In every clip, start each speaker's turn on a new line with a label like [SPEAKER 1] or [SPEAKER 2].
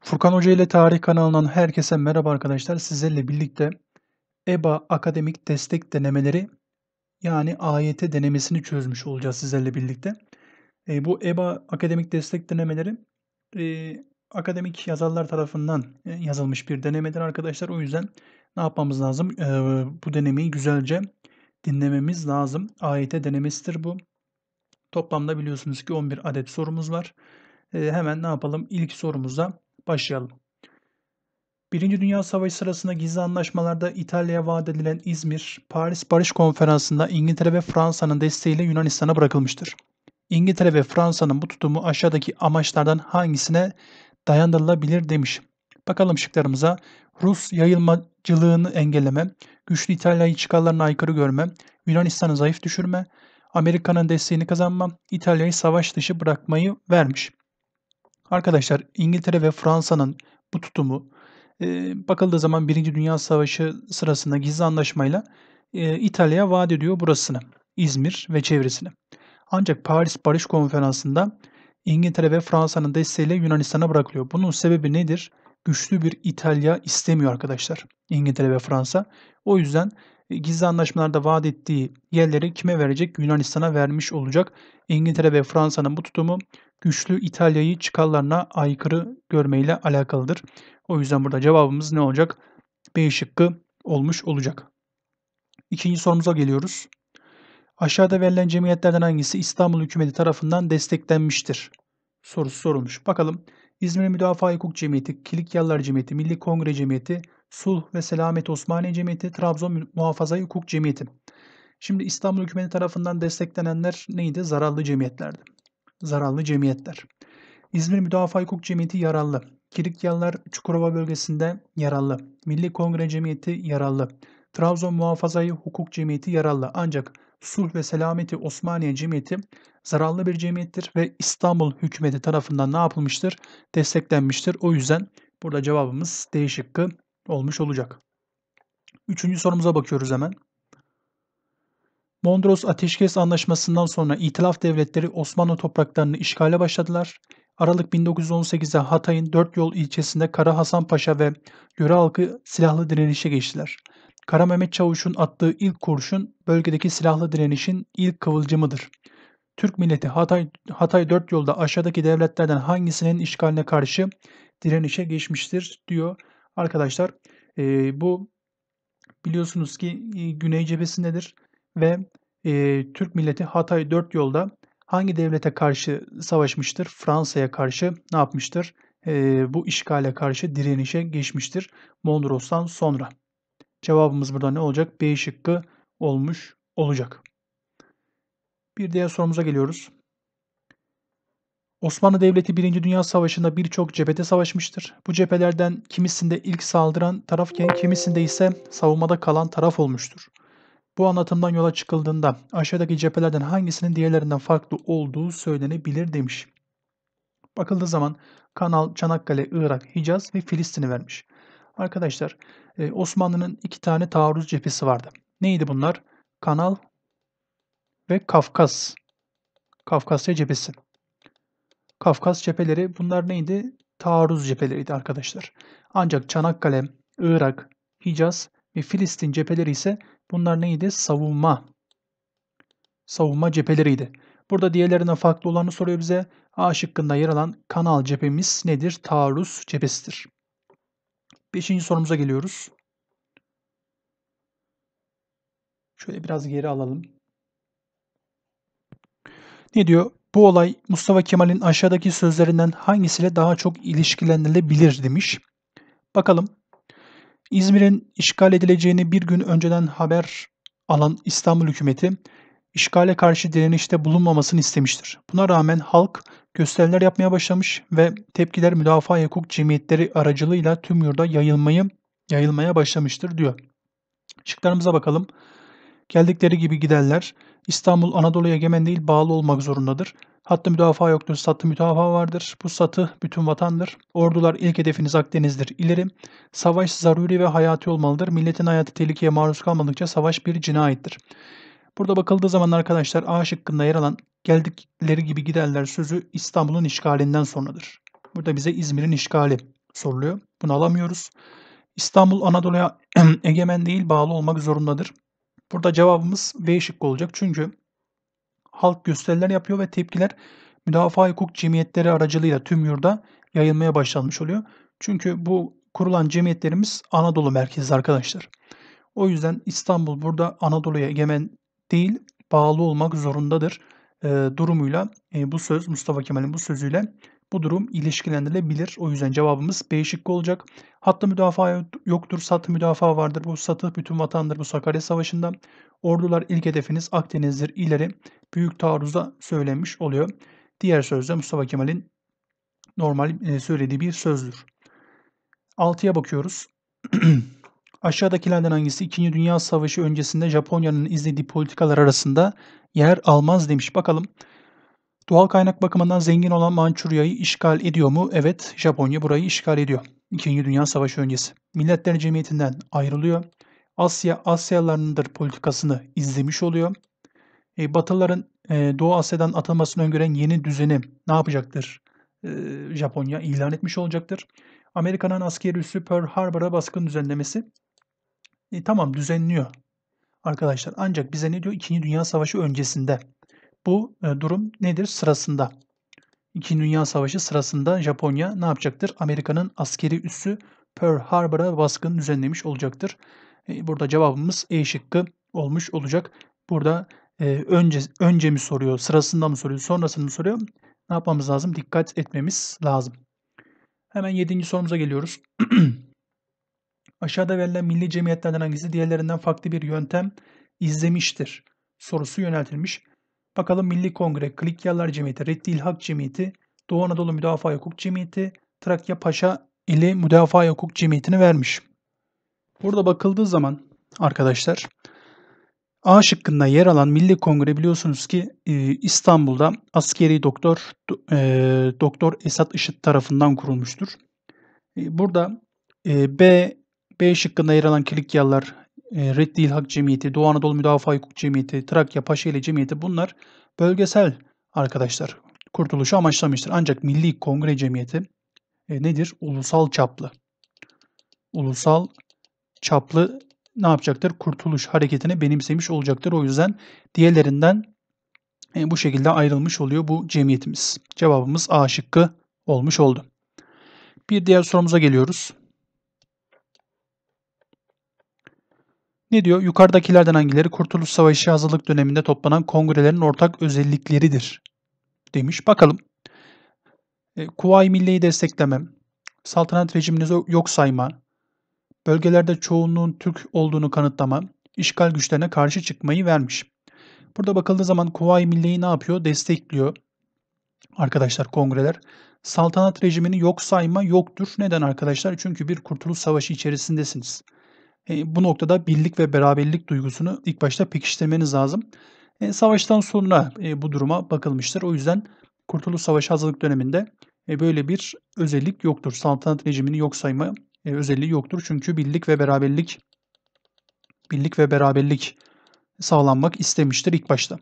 [SPEAKER 1] Furkan Hoca ile Tarih kanalından herkese merhaba arkadaşlar. Sizlerle birlikte EBA akademik destek denemeleri yani AYT denemesini çözmüş olacağız sizlerle birlikte. E, bu EBA akademik destek denemeleri e, akademik yazarlar tarafından e, yazılmış bir denemedir arkadaşlar. O yüzden ne yapmamız lazım? E, bu denemeyi güzelce dinlememiz lazım. AYT denemesidir bu. Toplamda biliyorsunuz ki 11 adet sorumuz var. E, hemen ne yapalım? İlk sorumuza Başlayalım. Birinci Dünya Savaşı sırasında gizli anlaşmalarda İtalya'ya vaat edilen İzmir, Paris Barış Konferansı'nda İngiltere ve Fransa'nın desteğiyle Yunanistan'a bırakılmıştır. İngiltere ve Fransa'nın bu tutumu aşağıdaki amaçlardan hangisine dayandırılabilir demiş. Bakalım şıklarımıza. Rus yayılmacılığını engelleme, güçlü İtalya'yı çıkarlarına aykırı görme, Yunanistan'ı zayıf düşürme, Amerika'nın desteğini kazanma, İtalya'yı savaş dışı bırakmayı vermiş. Arkadaşlar İngiltere ve Fransa'nın bu tutumu e, bakıldığı zaman 1. Dünya Savaşı sırasında gizli anlaşmayla e, İtalya'ya vaat ediyor burasını, İzmir ve çevresini. Ancak Paris Barış Konferansı'nda İngiltere ve Fransa'nın desteğiyle Yunanistan'a bırakılıyor. Bunun sebebi nedir? Güçlü bir İtalya istemiyor arkadaşlar İngiltere ve Fransa. O yüzden gizli anlaşmalarda vaat ettiği yerleri kime verecek? Yunanistan'a vermiş olacak. İngiltere ve Fransa'nın bu tutumu güçlü İtalya'yı çıkarlarına aykırı görmeyle alakalıdır. O yüzden burada cevabımız ne olacak? B şıkkı olmuş olacak. İkinci sorumuza geliyoruz. Aşağıda verilen cemiyetlerden hangisi İstanbul hükümeti tarafından desteklenmiştir? Sorusu sorulmuş. Bakalım İzmir Müdafaa Hukuk Cemiyeti, Kilikyalılar Cemiyeti, Milli Kongre Cemiyeti, Sulh ve Selamet Osmaniye Cemiyeti, Trabzon Muhafaza Hukuk Cemiyeti. Şimdi İstanbul hükümeti tarafından desteklenenler neydi? Zararlı cemiyetlerdi. Zararlı cemiyetler. İzmir Müdafaa Hukuk Cemiyeti yararlı. Kirikyalılar Çukurova bölgesinde yararlı. Milli Kongre Cemiyeti yararlı. Trabzon Muhafazayı Hukuk Cemiyeti yararlı. Ancak Sulh ve Selameti Osmaniye Cemiyeti zararlı bir cemiyettir ve İstanbul hükümeti tarafından ne yapılmıştır? Desteklenmiştir. O yüzden burada cevabımız D şıkkı olmuş olacak. Üçüncü sorumuza bakıyoruz hemen. Mondros Ateşkes Anlaşması'ndan sonra İtilaf Devletleri Osmanlı topraklarını işgale başladılar. Aralık 1918'de Hatay'ın Dört Yol ilçesinde Kara Hasan Paşa ve yöre halkı silahlı direnişe geçtiler. Kara Mehmet Çavuş'un attığı ilk kurşun bölgedeki silahlı direnişin ilk kıvılcımıdır. Türk milleti Hatay, Hatay Dört Yol'da aşağıdaki devletlerden hangisinin işgaline karşı direnişe geçmiştir diyor. Arkadaşlar e, bu biliyorsunuz ki e, güney Cebesindedir ve e, Türk milleti Hatay Dört Yol'da hangi devlete karşı savaşmıştır? Fransa'ya karşı ne yapmıştır? E, bu işgale karşı direnişe geçmiştir Mondros'tan sonra. Cevabımız burada ne olacak? B şıkkı olmuş olacak. Bir diğer sorumuza geliyoruz. Osmanlı Devleti 1. Dünya Savaşı'nda birçok cephede savaşmıştır. Bu cephelerden kimisinde ilk saldıran tarafken kimisinde ise savunmada kalan taraf olmuştur. Bu anlatımdan yola çıkıldığında aşağıdaki cephelerden hangisinin diğerlerinden farklı olduğu söylenebilir demiş. Bakıldığı zaman Kanal, Çanakkale, Irak, Hicaz ve Filistin'i vermiş. Arkadaşlar e, Osmanlı'nın iki tane taarruz cephesi vardı. Neydi bunlar? Kanal ve Kafkas. Kafkasya cephesi. Kafkas cepheleri bunlar neydi? Taarruz cepheleriydi arkadaşlar. Ancak Çanakkale, Irak, Hicaz ve Filistin cepheleri ise bunlar neydi? Savunma. Savunma cepheleriydi. Burada diğerlerine farklı olanı soruyor bize. A şıkkında yer alan kanal cephemiz nedir? Taarruz cephesidir. Beşinci sorumuza geliyoruz. Şöyle biraz geri alalım. Ne diyor? Bu olay Mustafa Kemal'in aşağıdaki sözlerinden hangisiyle daha çok ilişkilendirilebilir demiş. Bakalım. İzmir'in işgal edileceğini bir gün önceden haber alan İstanbul hükümeti işgale karşı direnişte bulunmamasını istemiştir. Buna rağmen halk gösteriler yapmaya başlamış ve tepkiler müdafaa hukuk cemiyetleri aracılığıyla tüm yurda yayılmayı yayılmaya başlamıştır diyor. Şıklarımıza bakalım. Geldikleri gibi giderler. İstanbul Anadolu egemen değil bağlı olmak zorundadır. Hattı müdafaa yoktur, satı müdafaa vardır. Bu satı bütün vatandır. Ordular ilk hedefiniz Akdeniz'dir. İleri. Savaş zaruri ve hayati olmalıdır. Milletin hayatı tehlikeye maruz kalmadıkça savaş bir cinayettir. Burada bakıldığı zaman arkadaşlar A şıkkında yer alan geldikleri gibi giderler sözü İstanbul'un işgalinden sonradır. Burada bize İzmir'in işgali soruluyor. Bunu alamıyoruz. İstanbul Anadolu'ya egemen değil bağlı olmak zorundadır. Burada cevabımız B şıkkı olacak. Çünkü halk gösteriler yapıyor ve tepkiler müdafaa hukuk cemiyetleri aracılığıyla tüm yurda yayılmaya başlanmış oluyor. Çünkü bu kurulan cemiyetlerimiz Anadolu merkezli arkadaşlar. O yüzden İstanbul burada Anadolu'ya egemen değil bağlı olmak zorundadır e, durumuyla e, bu söz Mustafa Kemal'in bu sözüyle bu durum ilişkilendirilebilir. O yüzden cevabımız B şıkkı olacak. Hattı müdafaa yoktur. Satı müdafaa vardır. Bu satı bütün vatandır bu Sakarya Savaşı'nda. Ordular ilk hedefiniz Akdeniz'dir ileri büyük taarruza söylenmiş oluyor. Diğer sözde Mustafa Kemal'in normal e, söylediği bir sözdür. 6'ya bakıyoruz. Aşağıdakilerden hangisi 2. Dünya Savaşı öncesinde Japonya'nın izlediği politikalar arasında yer almaz demiş. Bakalım Doğal kaynak bakımından zengin olan Mançurya'yı işgal ediyor mu? Evet, Japonya burayı işgal ediyor. İkinci Dünya Savaşı öncesi. Milletler Cemiyeti'nden ayrılıyor. Asya, Asyalarındır politikasını izlemiş oluyor. E, Batılıların e, Doğu Asya'dan atılmasını öngören yeni düzeni ne yapacaktır? E, Japonya ilan etmiş olacaktır. Amerika'nın askeri üssü Pearl Harbor'a baskın düzenlemesi. E, tamam düzenliyor arkadaşlar. Ancak bize ne diyor? İkinci Dünya Savaşı öncesinde bu e, durum nedir? Sırasında. İkinci Dünya Savaşı sırasında Japonya ne yapacaktır? Amerika'nın askeri üssü Pearl Harbor'a baskın düzenlemiş olacaktır. E, burada cevabımız E şıkkı olmuş olacak. Burada e, önce önce mi soruyor, sırasında mı soruyor, Sonrasında mı soruyor? Ne yapmamız lazım? Dikkat etmemiz lazım. Hemen yedinci sorumuza geliyoruz. Aşağıda verilen milli cemiyetlerden hangisi diğerlerinden farklı bir yöntem izlemiştir? Sorusu yöneltilmiş. Bakalım Milli Kongre, Klikyalar Cemiyeti, Reddi İlhak Cemiyeti, Doğu Anadolu Müdafaa Hukuk Cemiyeti, Trakya Paşa ili Müdafaa Hukuk Cemiyeti'ni vermiş. Burada bakıldığı zaman arkadaşlar A şıkkında yer alan Milli Kongre biliyorsunuz ki e, İstanbul'da askeri doktor e, Doktor Esat Işıt tarafından kurulmuştur. E, burada B B şıkkında yer alan Kilikyalılar ee, Reddi Hak Cemiyeti, Doğu Anadolu Müdafaa Hukuk Cemiyeti, Trakya Paşaeli Cemiyeti bunlar bölgesel arkadaşlar kurtuluşu amaçlamıştır. Ancak Milli Kongre Cemiyeti e, nedir? Ulusal çaplı. Ulusal çaplı ne yapacaktır? Kurtuluş hareketini benimsemiş olacaktır. O yüzden diğerlerinden e, bu şekilde ayrılmış oluyor bu cemiyetimiz. Cevabımız A şıkkı olmuş oldu. Bir diğer sorumuza geliyoruz. Ne diyor? Yukarıdakilerden hangileri Kurtuluş Savaşı hazırlık döneminde toplanan kongrelerin ortak özellikleridir demiş. Bakalım. E, Kuvayi Milli'yi destekleme, saltanat rejimini yok sayma, bölgelerde çoğunluğun Türk olduğunu kanıtlama, işgal güçlerine karşı çıkmayı vermiş. Burada bakıldığı zaman Kuvayi Milli'yi ne yapıyor? Destekliyor. Arkadaşlar kongreler saltanat rejimini yok sayma yoktur. Neden arkadaşlar? Çünkü bir kurtuluş savaşı içerisindesiniz. E, bu noktada birlik ve beraberlik duygusunu ilk başta pekiştirmeniz lazım. E, savaştan sonra e, bu duruma bakılmıştır. O yüzden Kurtuluş Savaşı hazırlık döneminde böyle bir özellik yoktur. Saltanat rejimini yok sayma özelliği yoktur. Çünkü birlik ve beraberlik birlik ve beraberlik sağlanmak istemiştir ilk başta.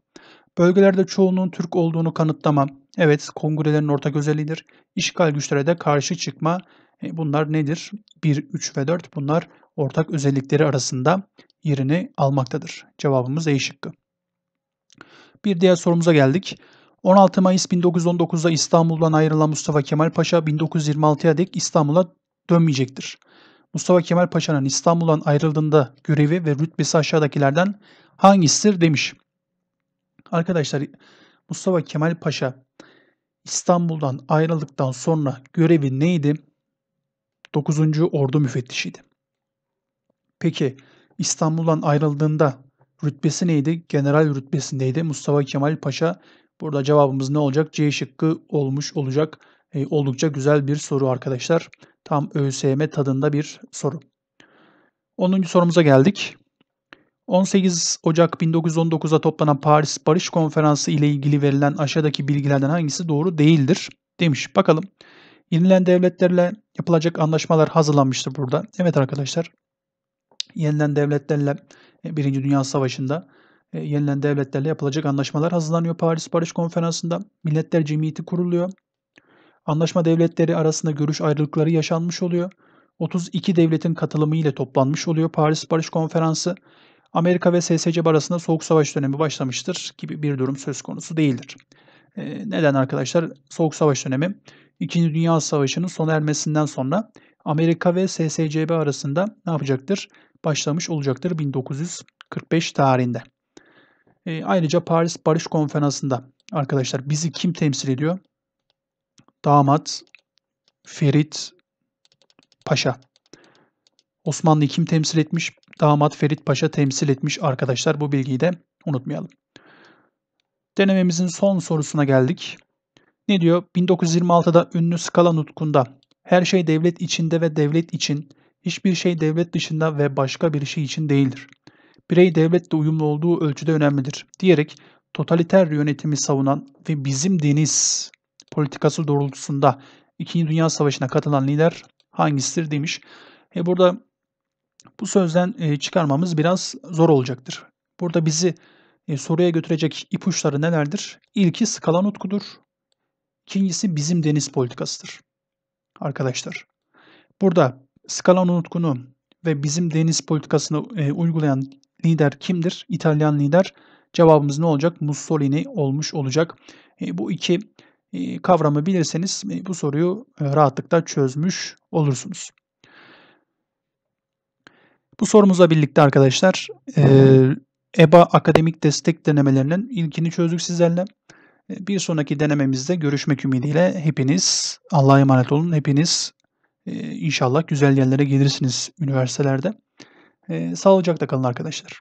[SPEAKER 1] Bölgelerde çoğunun Türk olduğunu kanıtlama, evet kongrelerin ortak özelliğidir. İşgal güçlere de karşı çıkma e, bunlar nedir? 1, 3 ve 4 bunlar ortak özellikleri arasında yerini almaktadır. Cevabımız E şıkkı. Bir diğer sorumuza geldik. 16 Mayıs 1919'da İstanbul'dan ayrılan Mustafa Kemal Paşa 1926'ya dek İstanbul'a dönmeyecektir. Mustafa Kemal Paşa'nın İstanbul'dan ayrıldığında görevi ve rütbesi aşağıdakilerden hangisidir demiş. Arkadaşlar Mustafa Kemal Paşa İstanbul'dan ayrıldıktan sonra görevi neydi? 9. Ordu Müfettişiydi. Peki İstanbul'dan ayrıldığında rütbesi neydi? General rütbesindeydi. Mustafa Kemal Paşa burada cevabımız ne olacak? C şıkkı olmuş olacak. E, oldukça güzel bir soru arkadaşlar. Tam ÖSYM tadında bir soru. 10. sorumuza geldik. 18 Ocak 1919'da toplanan Paris Barış Konferansı ile ilgili verilen aşağıdaki bilgilerden hangisi doğru değildir demiş. Bakalım. Yenilen devletlerle yapılacak anlaşmalar hazırlanmıştır burada. Evet arkadaşlar yenilen devletlerle e, Birinci Dünya Savaşı'nda e, yenilen devletlerle yapılacak anlaşmalar hazırlanıyor Paris Barış Konferansı'nda. Milletler Cemiyeti kuruluyor. Anlaşma devletleri arasında görüş ayrılıkları yaşanmış oluyor. 32 devletin katılımı ile toplanmış oluyor Paris Barış Konferansı. Amerika ve SSCB arasında soğuk savaş dönemi başlamıştır gibi bir durum söz konusu değildir. E, neden arkadaşlar? Soğuk savaş dönemi 2. Dünya Savaşı'nın sona ermesinden sonra Amerika ve SSCB arasında ne yapacaktır? Başlamış olacaktır 1945 tarihinde. E, ayrıca Paris Barış Konferansı'nda arkadaşlar bizi kim temsil ediyor? Damat Ferit Paşa. Osmanlı'yı kim temsil etmiş? Damat Ferit Paşa temsil etmiş arkadaşlar. Bu bilgiyi de unutmayalım. Denememizin son sorusuna geldik. Ne diyor? 1926'da ünlü Skala nutkunda her şey devlet içinde ve devlet için, hiçbir şey devlet dışında ve başka bir şey için değildir. Birey devletle uyumlu olduğu ölçüde önemlidir diyerek totaliter yönetimi savunan ve bizim deniz politikası doğrultusunda 2. Dünya Savaşı'na katılan lider hangisidir demiş. E burada bu sözden e, çıkarmamız biraz zor olacaktır. Burada bizi e, soruya götürecek ipuçları nelerdir? İlki skala nutkudur. İkincisi bizim deniz politikasıdır. Arkadaşlar. Burada Scalano unutkunu ve bizim deniz politikasını e, uygulayan lider kimdir? İtalyan lider. Cevabımız ne olacak? Mussolini olmuş olacak. E, bu iki e, kavramı bilirseniz e, bu soruyu e, rahatlıkla çözmüş olursunuz. Bu sorumuza birlikte arkadaşlar e, EBA akademik destek denemelerinin ilkini çözdük sizlerle. Bir sonraki denememizde görüşmek ümidiyle hepiniz Allah'a emanet olun. Hepiniz e, inşallah güzel yerlere gelirsiniz üniversitelerde. E, sağlıcakla kalın arkadaşlar.